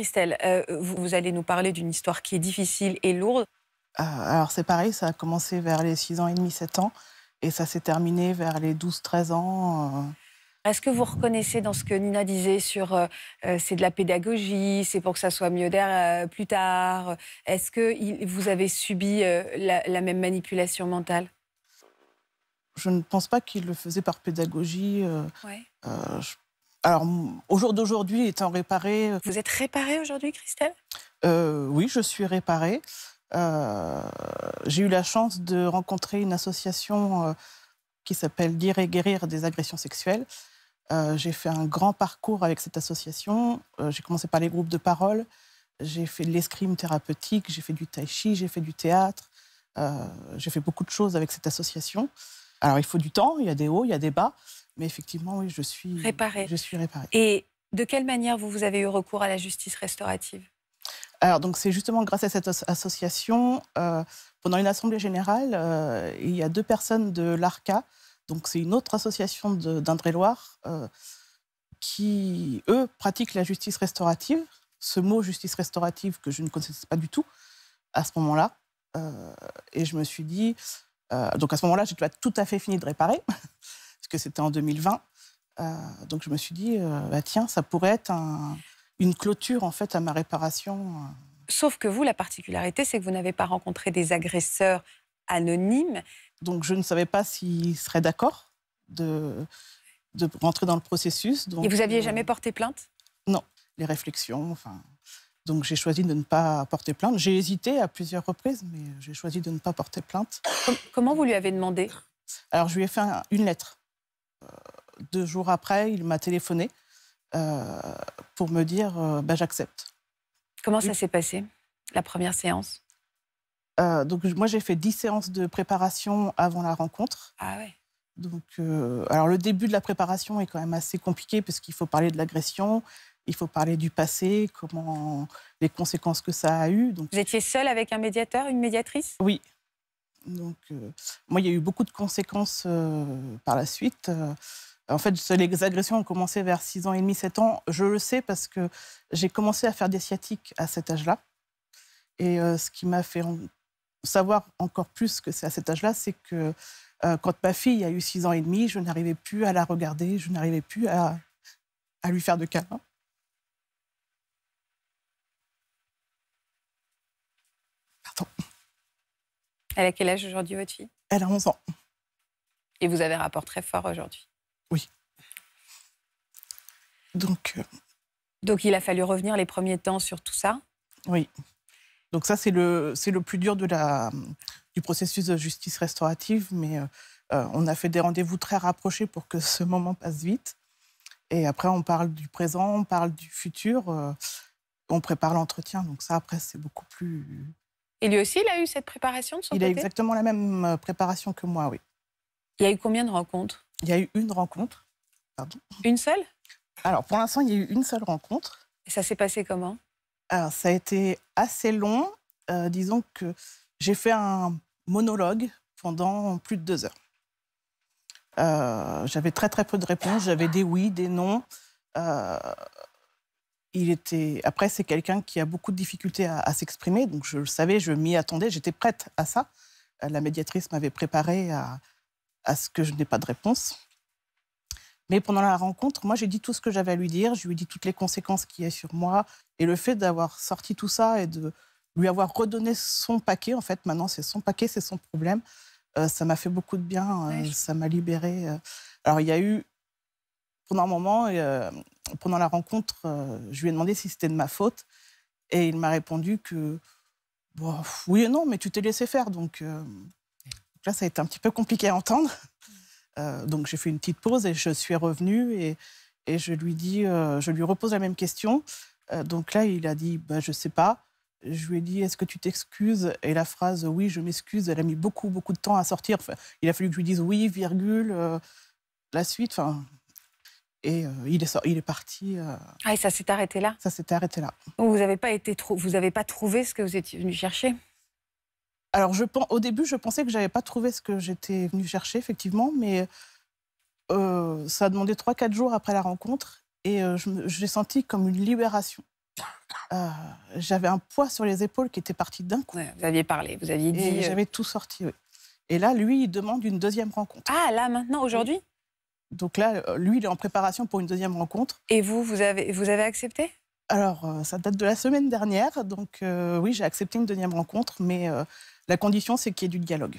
Christelle, euh, vous, allez nous parler d'une histoire qui est difficile et lourde. Euh, alors c'est pareil, ça a commencé vers les 6 ans et demi, 7 ans, et ça s'est terminé vers les 12-13 ans. Euh. Est-ce que vous reconnaissez dans ce que Nina disait sur c'est de la pédagogie, c'est pour que ça soit mieux d'air plus tard Est-ce que vous avez subi la, même manipulation mentale Je ne pense pas qu'il le faisait par pédagogie. Ouais. Alors, au jour d'aujourd'hui, étant réparée. Euh, Vous êtes réparée aujourd'hui, Christelle euh, Oui, je suis réparée. Euh, j'ai eu la chance de rencontrer une association qui s'appelle dire et guérir des agressions sexuelles. j'ai fait un grand parcours avec cette association. j'ai commencé par les groupes de parole. J'ai fait de l'escrime thérapeutique, j'ai fait du tai chi, j'ai fait du théâtre. j'ai fait beaucoup de choses avec cette association. Alors, il faut du temps, il y a des hauts, il y a des bas. Mais effectivement, oui, je suis réparée. Je suis réparée. Et de quelle manière vous, vous avez eu recours à la justice restaurative alors, donc, c'est justement grâce à cette association, euh, pendant une assemblée générale, euh, il y a deux personnes de l'ARCA, donc c'est une autre association d'Indre-et-Loire, euh, qui, eux, pratiquent la justice restaurative. Ce mot justice restaurative que je ne connaissais pas du tout à ce moment-là. et je me suis dit, donc à ce moment-là, j'étais pas tout à fait fini de réparer que c'était en 2020. Euh, donc je me suis dit, euh, bah tiens, ça pourrait être une clôture en fait à ma réparation. Euh. Sauf que vous, la particularité, c'est que vous n'avez pas rencontré des agresseurs anonymes. Donc je ne savais pas s'ils seraient d'accord de, de rentrer dans le processus. Donc, Et vous aviez jamais porté plainte Non, les réflexions, enfin. Donc j'ai choisi de ne pas porter plainte. J'ai hésité à plusieurs reprises, mais j'ai choisi de ne pas porter plainte. Comment vous lui avez demandé Alors je lui ai fait une lettre deux jours après, il m'a téléphoné euh, pour me dire Ben, j'accepte. Comment ça s'est passé, la première séance euh, donc moi j'ai fait dix séances de préparation avant la rencontre. Ah ouais. Donc alors le début de la préparation est quand même assez compliqué parce qu'il faut parler de l'agression, il faut parler du passé, comment les conséquences que ça a eu. Donc... Vous étiez seule avec un médiateur, une médiatrice Oui. Donc, euh, moi, il y a eu beaucoup de conséquences euh, par la suite. Euh, en fait, les agressions ont commencé vers 6 ans et demi, 7 ans. Je le sais parce que j'ai commencé à faire des sciatiques à cet âge-là. Et ce qui m'a fait savoir encore plus que c'est à cet âge-là, c'est que quand ma fille a eu 6 ans et demi, je n'arrivais plus à la regarder, je n'arrivais plus à, à lui faire de câlins. Elle a quel âge aujourd'hui, votre fille Elle a 11 ans. Et vous avez un rapport très fort aujourd'hui Oui. Donc. Euh, Donc il a fallu revenir les premiers temps sur tout ça Oui. Donc ça, c'est le, c'est le plus dur de la, du processus de justice restaurative, mais euh, euh, on a fait des rendez-vous très rapprochés pour que ce moment passe vite. Et après, on parle du présent, on parle du futur, on prépare l'entretien. Donc ça, après, c'est beaucoup plus et lui aussi, il a eu cette préparation de son il côté Il a exactement la même euh, préparation que moi, oui. Il y a eu combien de rencontres Il y a eu une rencontre. Pardon. Une seule Alors, pour l'instant, il y a eu une seule rencontre. Et ça s'est passé comment Alors, ça a été assez long. Euh, disons que j'ai fait un monologue pendant plus de deux heures. Euh, j'avais très très peu de réponses, j'avais des oui, des non. Euh, il était... Après, c'est quelqu'un qui a beaucoup de difficultés à, s'exprimer, donc je le savais, je m'y attendais, j'étais prête à ça. Euh, la médiatrice m'avait préparée à, à ce que je n'ai pas de réponse. Mais pendant la rencontre, moi, j'ai dit tout ce que j'avais à lui dire, je lui ai dit toutes les conséquences qu'il y a sur moi. Et le fait d'avoir sorti tout ça et de lui avoir redonné son paquet, en fait, maintenant, c'est son paquet, c'est son problème, euh, ça m'a fait beaucoup de bien, euh, ça m'a libérée. Alors, il y a eu, pendant un moment, pendant la rencontre, euh, je lui ai demandé si c'était de ma faute. Et il m'a répondu que oui et non, mais tu t'es laissé faire. Donc, euh, là, ça a été un petit peu compliqué à entendre. Mm. Euh, donc j'ai fait une petite pause et je suis revenue et, je lui dis, je lui repose la même question. donc là, il a dit, bah, je ne sais pas. Je lui ai dit, est-ce que tu t'excuses Et la phrase, oui, je m'excuse, elle a mis beaucoup, beaucoup de temps à sortir. il a fallu que je lui dise oui, virgule, la suite. Enfin, et euh, il, est il est parti. Euh, ah, et ça s'est arrêté là Ça s'est arrêté là. vous n'avez pas, été pas trouvé ce que vous étiez venu chercher Alors, je, au début, je pensais que je n'avais pas trouvé ce que j'étais venu chercher, effectivement, mais euh, ça a demandé 3-4 jours après la rencontre et je l'ai senti comme une libération. j'avais un poids sur les épaules qui était parti d'un coup. vous aviez parlé, vous aviez dit. J'avais tout sorti, oui. Et là, lui, il demande une deuxième rencontre. Ah, là, maintenant, aujourd'hui donc là, euh, lui, il est en préparation pour une deuxième rencontre. Et vous, vous avez, accepté Alors, euh, ça date de la semaine dernière. Donc euh, oui, j'ai accepté une deuxième rencontre, mais la condition, c'est qu'il y ait du dialogue.